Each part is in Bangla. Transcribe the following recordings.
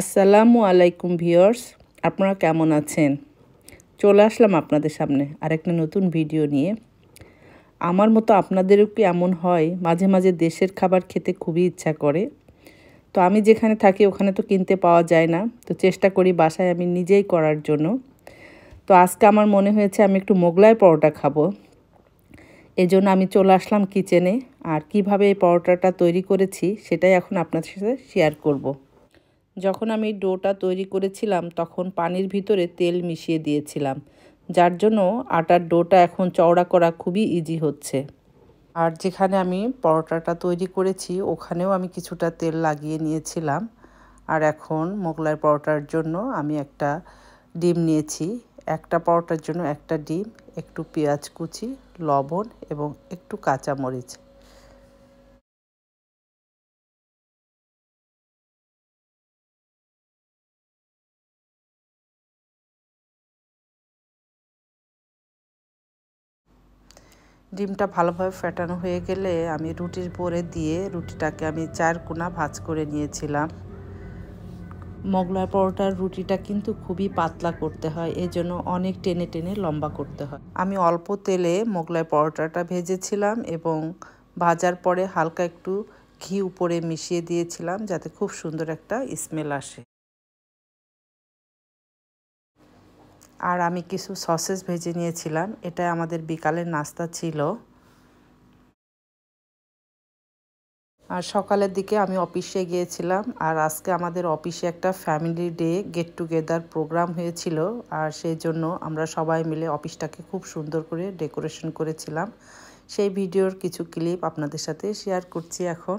আসসালামু আলাইকুম ভিওর্স আপনারা কেমন আছেন চলে আসলাম আপনাদের সামনে আরেকটা নতুন ভিডিও নিয়ে আমার মতো আপনাদেরও কি এমন হয় মাঝে মাঝে দেশের খাবার খেতে খুবই ইচ্ছা করে তো আমি যেখানে থাকি ওখানে তো কিনতে পাওয়া যায় না তো চেষ্টা করি বাসায় আমি নিজেই করার জন্য তো আজকে আমার মনে হয়েছে আমি একটু মোগলাই পরোটা খাবো এজন্য আমি চলে আসলাম কিচেনে আর কিভাবে এই পরোটাটা তৈরি করেছি সেটাই এখন আপনাদের সাথে শেয়ার করব যখন আমি ডোটা তৈরি করেছিলাম তখন পানির ভিতরে তেল মিশিয়ে দিয়েছিলাম যার জন্য আটার ডোটা এখন চওড়া করা খুবই ইজি হচ্ছে আর যেখানে আমি পরোটাটা তৈরি করেছি ওখানেও আমি কিছুটা তেল লাগিয়ে নিয়েছিলাম আর এখন মোগলাই পরোটার জন্য আমি একটা ডিম নিয়েছি একটা পরোটার জন্য একটা ডিম একটু পেঁয়াজ কুচি লবণ এবং একটু কাঁচামরিচ ডিমটা ভালোভাবে ফেটানো হয়ে গেলে আমি রুটির পরে দিয়ে রুটিটাকে আমি চার কোনা ভাজ করে নিয়েছিলাম মোগলাই পরোটার রুটিটা কিন্তু খুবই পাতলা করতে হয় এজন্য অনেক টেনে টেনে লম্বা করতে হয় আমি অল্প তেলে মোগলাই পরোটাটা ভেজেছিলাম এবং ভাজার পরে হালকা একটু ঘি উপরে মিশিয়ে দিয়েছিলাম যাতে খুব সুন্দর একটা স্মেল আসে আর আমি কিছু সসেস ভেজে নিয়েছিলাম এটা আমাদের বিকালের নাস্তা ছিল আর সকালের দিকে আমি অফিসে গিয়েছিলাম আর আজকে আমাদের অফিসে একটা family day get together programme হয়েছিল আর সেই জন্য আমরা সবাই মিলে অফিসটাকে খুব সুন্দর করে ডেকোরেশন করেছিলাম সেই ভিডিওর কিছু ক্লিপ আপনাদের সাথে শেয়ার করছি এখন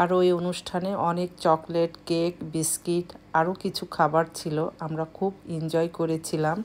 আর ওই অনুষ্ঠানে অনেক চকলেট কেক বিস্কিট আরও কিছু খাবার ছিল আমরা খুব এনজয় করেছিলাম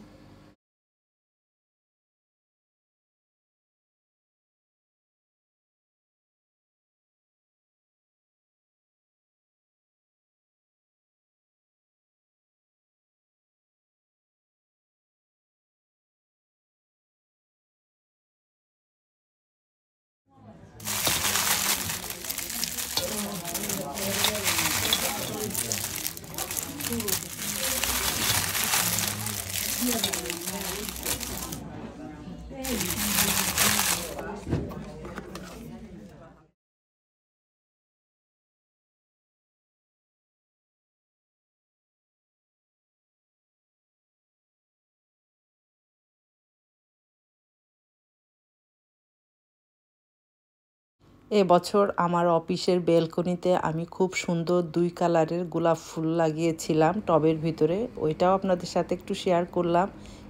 এবছর আমার অফিসের বেলকনিতে আমি খুব সুন্দর দুই কালারের গোলাপ ফুল লাগিয়েছিলাম টবের ভিতরে ওইটাও আপনাদের সাথে একটু শেয়ার করলাম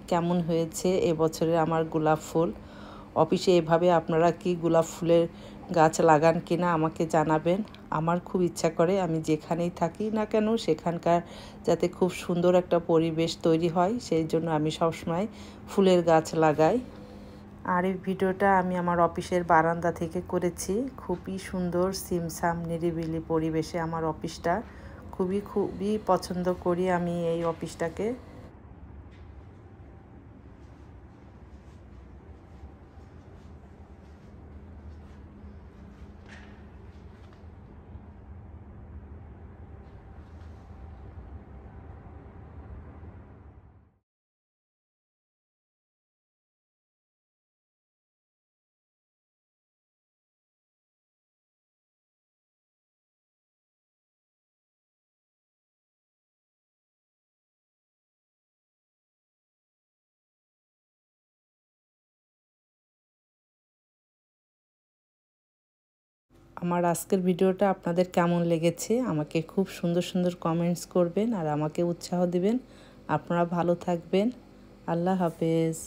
কেমন হয়েছে বছরে আমার গোলাপ ফুল অফিসে এভাবে আপনারা কি গোলাপ ফুলের গাছ লাগান কিনা আমাকে জানাবেন আমার খুব ইচ্ছা করে আমি যেখানেই থাকি না কেন সেখানকার যাতে খুব সুন্দর একটা পরিবেশ তৈরি হয় সেই জন্য আমি সবসময় ফুলের গাছ লাগাই আর এই ভিডিওটা আমি আমার অফিসের বারান্দা থেকে করেছি খুবই সুন্দর সিমসাম নিরিবিলি পরিবেশে আমার অফিসটা খুবই খুবই পছন্দ করি আমি এই অফিসটাকে আমার আজকের ভিডিওটা আপনাদের কেমন লেগেছে আমাকে খুব সুন্দর সুন্দর কমেন্টস করবেন আর আমাকে উৎসাহ দিবেন আপনারা ভালো থাকবেন আল্লাহ হাফেজ